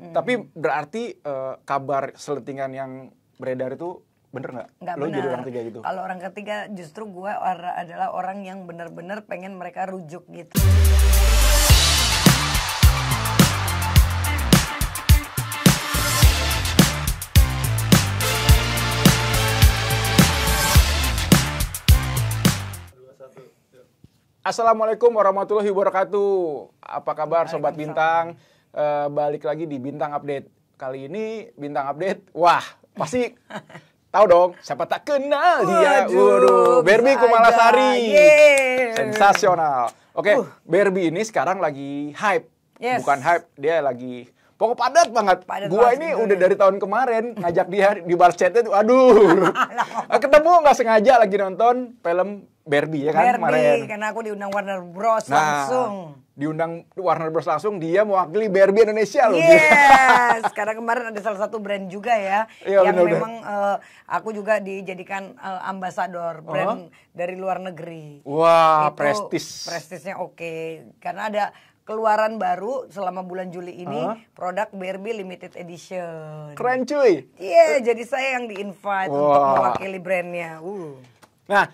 Hmm. Tapi berarti uh, kabar selentingan yang beredar itu bener nggak? Nggak benar. jadi orang ketiga gitu? Kalau orang ketiga justru gue or adalah orang yang bener-bener pengen mereka rujuk gitu. Assalamualaikum warahmatullahi wabarakatuh. Apa kabar sobat bintang? uh, balik lagi di bintang update. Kali ini bintang update, wah pasti tahu dong siapa tak kenal dia. Waduh, Berbi Kumalasari. Sensasional. Oke, okay, uh. Berbi ini sekarang lagi hype. Yes. Bukan hype, dia lagi Pokok padat banget. Padat gua ini udah dari tahun kemarin ngajak dia di bar chatnya tuh, aduh. Eh, ketemu nggak sengaja lagi nonton film Barbie ya kan Barbie, kemarin. karena aku diundang Warner Bros nah, langsung. Diundang Warner Bros langsung, dia mewakili Barbie Indonesia loh. Yes, karena kemarin ada salah satu brand juga ya, ya yang bener -bener. memang uh, aku juga dijadikan uh, ambasador brand uh -huh. dari luar negeri. Wah, Itu prestis. Prestisnya oke, okay. karena ada keluaran baru selama bulan Juli ini uh -huh. produk Barbie limited edition. Keren cuy. Iya, yeah, jadi saya yang di-invite wow. untuk mewakili brandnya. Uh. Nah,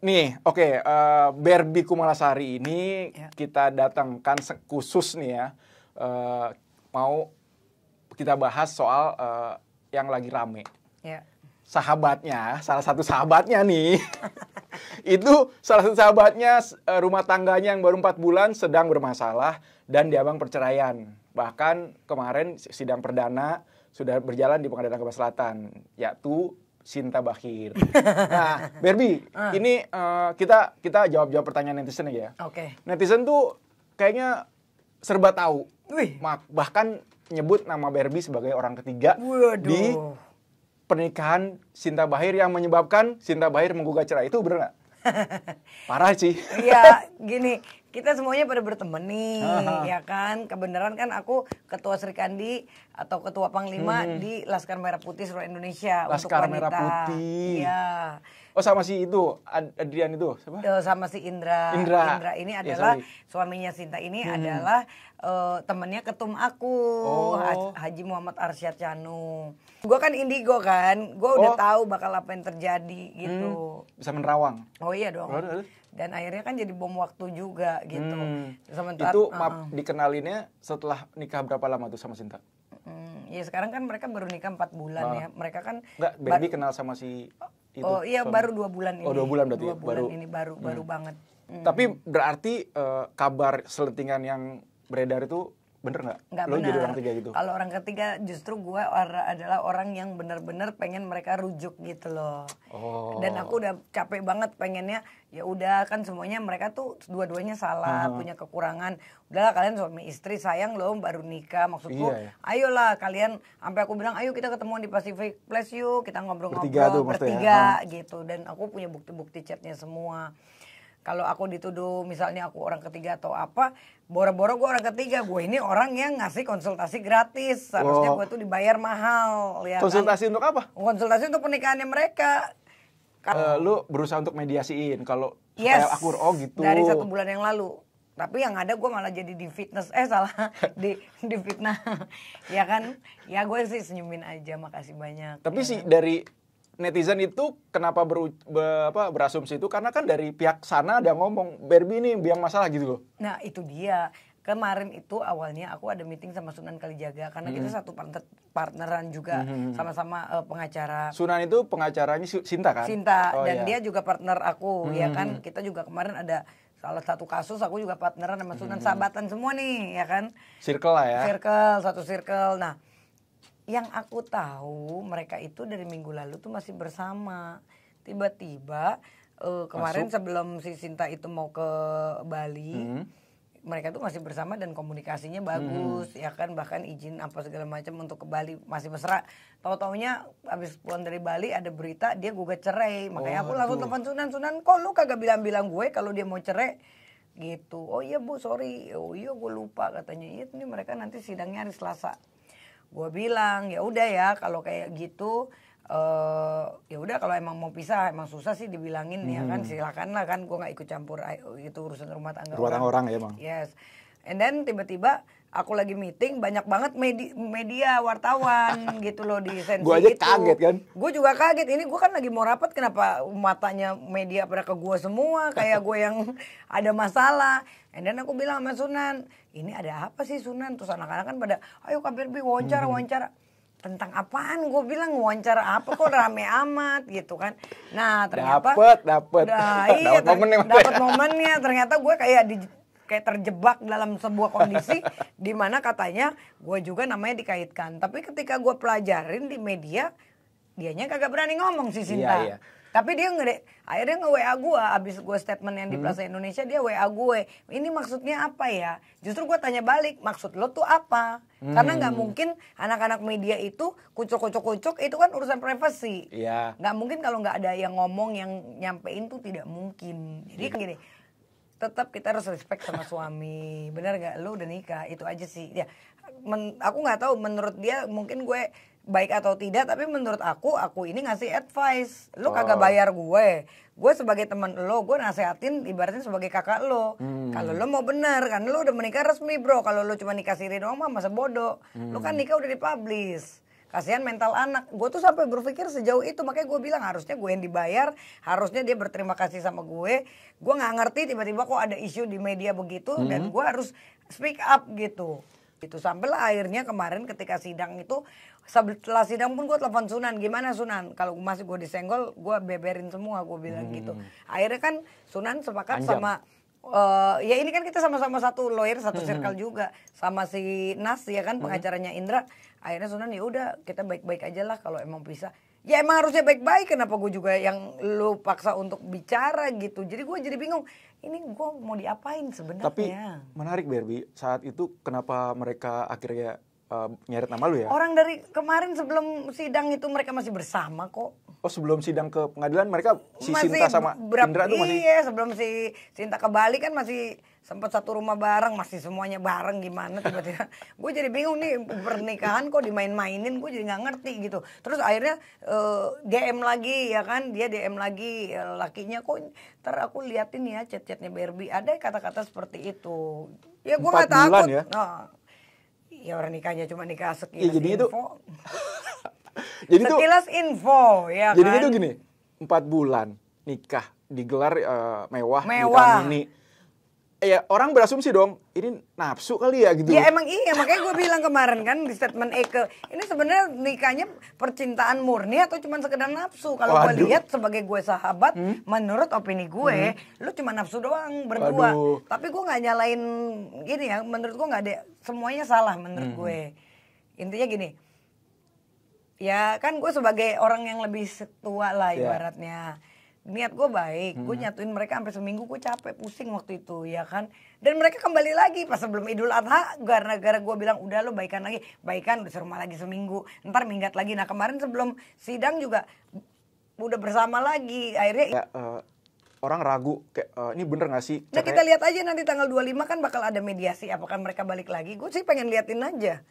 nih oke okay, uh, eh, Barbie Kumalasari ini yeah. kita datangkan khusus nih ya. Uh, mau kita bahas soal uh, yang lagi rame sahabatnya, salah satu sahabatnya nih, itu salah satu sahabatnya eh, rumah tangganya yang baru empat bulan sedang bermasalah dan diabang perceraian. Bahkan kemarin sidang perdana sudah berjalan di Pengadilan Jakarta Selatan, yaitu Sinta Bakir. Nah, Berbi, uh. ini uh, kita kita jawab-jawab pertanyaan netizen aja ya. Oke. Okay. Netizen tuh kayaknya serba tahu. Wih. Bahkan nyebut nama Berbi sebagai orang ketiga Waduh. di pernikahan Sinta Bahir yang menyebabkan Sinta Bahir menggugat cerai itu benar nggak? Parah sih. Iya, gini, kita semuanya pada berteman nih, Aha. ya kan? Kebenaran kan aku ketua Serikandi atau ketua Panglima hmm. di Laskar Merah Putih seluruh Indonesia Laskar untuk Merah Putih. Iya. Oh sama si itu Adrian itu siapa? Uh, sama si Indra. Indra. Indra ini iya, adalah ya, suaminya Sinta ini hmm. adalah uh, eh, temennya ketum aku oh. Haji Muhammad Arsyad Canu. Gue kan indigo kan, gue oh. udah tahu bakal apa yang terjadi gitu. Hmm. Bisa menerawang. Oh iya dong. Oh, dan akhirnya kan jadi bom waktu juga gitu. Hmm. Sementara itu uh, dikenalinnya setelah nikah berapa lama tuh sama Sinta? Hmm, ya sekarang kan mereka baru nikah empat bulan uh. ya. Mereka kan Enggak, Baby kenal sama si oh, itu. Oh iya baru dua bulan oh, ini. Oh dua bulan berarti. Ya? Dua bulan baru, ini baru hmm. baru banget. Hmm. Tapi berarti uh, kabar selentingan yang beredar itu bener nggak? Nggak bener. jadi orang ketiga gitu. Kalau orang ketiga justru gue or adalah orang yang bener-bener pengen mereka rujuk gitu loh. Oh. Dan aku udah capek banget pengennya ya udah kan semuanya mereka tuh dua-duanya salah uh punya kekurangan. Udahlah kalian suami istri sayang loh baru nikah maksudku. Iya, ya. Ayolah kalian sampai aku bilang ayo kita ketemuan di Pacific Place yuk kita ngobrol-ngobrol bertiga, tuh, bertiga ya. gitu dan aku punya bukti-bukti chatnya semua kalau aku dituduh misalnya aku orang ketiga atau apa boro-boro gue orang ketiga gue ini orang yang ngasih konsultasi gratis harusnya oh. gue tuh dibayar mahal ya kan? konsultasi kan? untuk apa konsultasi untuk pernikahannya mereka kan. uh, lu berusaha untuk mediasiin kalau yes, supaya aku oh gitu dari satu bulan yang lalu tapi yang ada gue malah jadi di fitness eh salah di di fitnah ya kan ya gue sih senyumin aja makasih banyak tapi ya. sih dari netizen itu kenapa ber, be, apa, berasumsi itu karena kan dari pihak sana ada ngomong Barbie ini biang masalah gitu loh. Nah itu dia kemarin itu awalnya aku ada meeting sama Sunan Kalijaga karena hmm. kita satu partner, partneran juga hmm, hmm, hmm. sama-sama hmm. uh, pengacara. Sunan itu pengacaranya Sinta kan? Sinta oh, dan iya. dia juga partner aku hmm. ya kan kita juga kemarin ada salah satu kasus aku juga partneran sama Sunan hmm. sahabatan semua nih ya kan? Circle lah ya. Circle satu circle. Nah yang aku tahu mereka itu dari minggu lalu tuh masih bersama tiba-tiba uh, kemarin Masuk. sebelum si Sinta itu mau ke Bali hmm. mereka tuh masih bersama dan komunikasinya bagus hmm. ya kan bahkan izin apa segala macam untuk ke Bali masih mesra tahu taunya abis pulang dari Bali ada berita dia gugat cerai makanya oh, aku langsung telepon Sunan Sunan kok lu kagak bilang-bilang gue kalau dia mau cerai gitu oh iya bu sorry oh iya gue lupa katanya itu iya, ini mereka nanti sidangnya hari Selasa gue bilang ya udah ya kalau kayak gitu uh, ya udah kalau emang mau pisah emang susah sih dibilangin hmm. ya kan hmm. silakan lah kan gue nggak ikut campur itu urusan rumah tangga rumah tangga orang. orang ya bang yes and then tiba-tiba aku lagi meeting banyak banget media, media wartawan gitu loh di sensi gue aja itu. kaget kan gue juga kaget ini gue kan lagi mau rapat kenapa matanya media pada ke gue semua kayak gue yang ada masalah and then aku bilang sama Sunan ini ada apa sih Sunan terus anak-anak kan pada ayo KBRB wawancara hmm. wawancara tentang apaan gue bilang wawancara apa kok rame amat gitu kan nah ternyata dapet dapet nah, iya, dapet momennya dapet momennya ternyata gue kayak di kayak terjebak dalam sebuah kondisi di mana katanya gue juga namanya dikaitkan tapi ketika gue pelajarin di media dianya kagak berani ngomong si Sinta iya, iya. Tapi dia nge akhirnya nge WA gue abis gue statement yang di hmm. Plaza hmm. Indonesia dia WA gue. Ini maksudnya apa ya? Justru gue tanya balik maksud lo tuh apa? Hmm. Karena nggak hmm. mungkin anak-anak media itu kucuk-kucuk-kucuk itu kan urusan privasi. Iya. Nggak mungkin kalau nggak ada yang ngomong yang nyampein tuh tidak mungkin. Jadi hmm. gini tetap kita harus respect sama suami benar gak lo udah nikah itu aja sih ya men, aku nggak tahu menurut dia mungkin gue baik atau tidak tapi menurut aku aku ini ngasih advice lu kagak bayar gue gue sebagai teman lo gue nasehatin ibaratnya sebagai kakak lo hmm. kalau lo mau benar kan lo udah menikah resmi bro kalau lo cuma nikah siri doang mah masa bodoh hmm. lo kan hmm. nikah udah dipublish kasihan mental anak gue tuh sampai berpikir sejauh itu makanya gue bilang harusnya gue yang dibayar harusnya dia berterima kasih sama gue gue nggak ngerti tiba-tiba kok ada isu di media begitu hmm. dan gue harus speak up gitu itu sampai akhirnya kemarin ketika sidang itu setelah sidang pun gue telepon Sunan gimana Sunan kalau masih gue disenggol gue beberin semua gue bilang gitu. hmm. gitu akhirnya kan Sunan sepakat Anjam. sama uh, ya ini kan kita sama-sama satu lawyer satu hmm. circle juga sama si Nas ya kan hmm. pengacaranya Indra akhirnya Sunan ya udah kita baik-baik aja lah kalau emang bisa ya emang harusnya baik-baik kenapa gue juga yang lu paksa untuk bicara gitu jadi gue jadi bingung ini gue mau diapain sebenarnya tapi menarik Barbie saat itu kenapa mereka akhirnya uh, nyeret nama lu ya? Orang dari kemarin sebelum sidang itu mereka masih bersama kok. Oh sebelum sidang ke pengadilan mereka si masih Sinta sama berap, Indra itu masih? Iya sebelum si Sinta ke Bali kan masih sempat satu rumah bareng masih semuanya bareng gimana tiba-tiba gue jadi bingung nih pernikahan kok dimain-mainin gue jadi nggak ngerti gitu terus akhirnya uh, eh, DM lagi ya kan dia DM lagi ya, lakinya kok ter aku liatin ya chat-chatnya Barbie ada kata-kata seperti itu ya gue nggak takut ya? Nah, ya orang nikahnya cuma nikah sekilas ya, jadi info. Itu, jadi sekilas itu, info ya jadi kan. Jadi itu gini, 4 bulan nikah digelar uh, mewah, mewah. tahun ini ya orang berasumsi dong ini nafsu kali ya gitu ya emang iya makanya gue bilang kemarin kan di statement Eke ini sebenarnya nikahnya percintaan murni atau cuma sekedar nafsu kalau gue lihat sebagai gue sahabat hmm? menurut opini gue hmm? lu cuma nafsu doang berdua Waduh. tapi gue nggak nyalain gini ya menurut gue nggak ada semuanya salah menurut hmm. gue intinya gini ya kan gue sebagai orang yang lebih tua lah yeah. ibaratnya niat gue baik hmm. gue nyatuin mereka sampai seminggu gue capek pusing waktu itu ya kan dan mereka kembali lagi pas sebelum idul adha gara-gara gue bilang udah lo baikan lagi baikan udah serumah lagi seminggu ntar minggat lagi nah kemarin sebelum sidang juga udah bersama lagi akhirnya ya, uh, orang ragu kayak uh, ini bener gak sih? Nah kita lihat aja nanti tanggal 25 kan bakal ada mediasi apakah mereka balik lagi. Gue sih pengen liatin aja.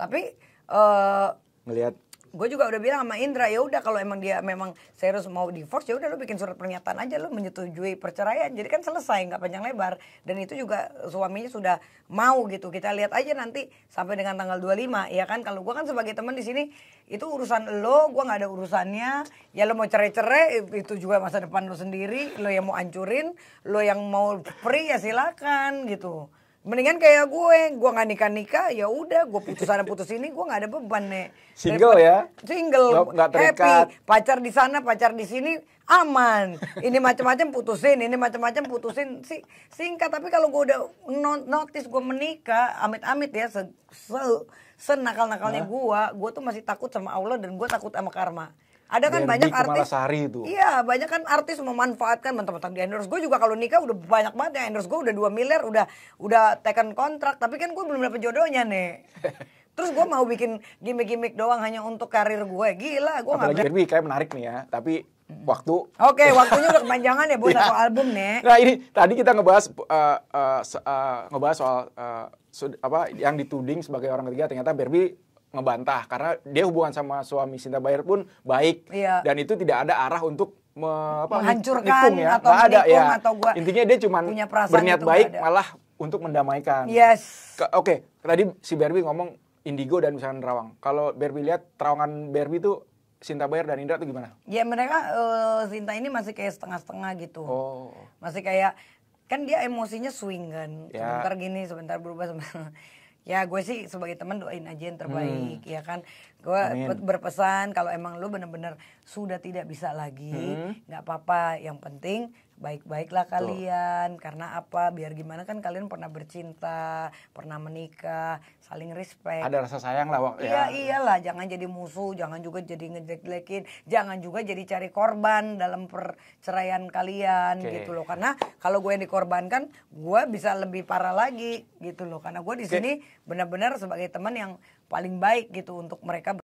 Tapi uh, ngelihat gue juga udah bilang sama Indra ya udah kalau emang dia memang serius mau divorce ya udah lo bikin surat pernyataan aja lo menyetujui perceraian jadi kan selesai nggak panjang lebar dan itu juga suaminya sudah mau gitu kita lihat aja nanti sampai dengan tanggal 25 ya kan kalau gue kan sebagai teman di sini itu urusan lo gue nggak ada urusannya ya lo mau cerai-cerai itu juga masa depan lo sendiri lo yang mau ancurin lo yang mau free ya silakan gitu Mendingan kayak gue, gue nggak nikah nikah, ya udah, gue putus sana putus ini, gue nggak ada beban nih. Single ya? Single, gak, terikat. happy, pacar di sana, pacar di sini, aman. Ini macam-macam putusin, ini macam-macam putusin, si, singkat. Tapi kalau gue udah notice gue menikah, amit-amit ya, se, se senakal-nakalnya gue, gue tuh masih takut sama Allah dan gue takut sama karma. Ada kan banyak artis. itu. Iya, banyak kan artis memanfaatkan mentang-mentang di endorse. Gue juga kalau nikah udah banyak banget yang endorse gue udah 2 miliar, udah udah tekan kontrak, tapi kan gue belum dapet jodohnya nih. Terus gue mau bikin gimmick-gimmick doang hanya untuk karir gue. Gila, gue nggak. Apalagi Kirby kayak menarik nih ya, tapi waktu. Oke, okay, waktunya udah kepanjangan ya, buat yeah. satu album nih. Nah ini tadi kita ngebahas uh, uh, uh, ngebahas soal uh, apa yang dituding sebagai orang ketiga ternyata Barbie ngebantah karena dia hubungan sama suami Sinta Bayar pun baik iya. dan itu tidak ada arah untuk me, apa, menghancurkan ya. atau ada ya atau gua intinya dia cuma berniat baik malah untuk mendamaikan yes oke okay. tadi si Berbi ngomong Indigo dan misalkan Rawang kalau Berbi lihat terawangan Berbi itu Sinta Bayar dan Indra tuh gimana? Ya mereka uh, Sinta ini masih kayak setengah-setengah gitu. Oh. Masih kayak kan dia emosinya swing kan. Ya. Sebentar gini, sebentar berubah, sebentar ya gue sih sebagai teman doain aja yang terbaik hmm. ya kan gue berpesan kalau emang lu bener-bener sudah tidak bisa lagi hmm. nggak hmm. apa-apa yang penting baik-baiklah kalian Tuh. karena apa biar gimana kan kalian pernah bercinta pernah menikah saling respect ada rasa sayang lah waktu iya ya. iyalah jangan jadi musuh jangan juga jadi ngejelek-jelekin jangan juga jadi cari korban dalam perceraian kalian okay. gitu loh karena kalau gue yang dikorbankan gue bisa lebih parah lagi gitu loh karena gue di sini okay. benar-benar sebagai teman yang paling baik gitu untuk mereka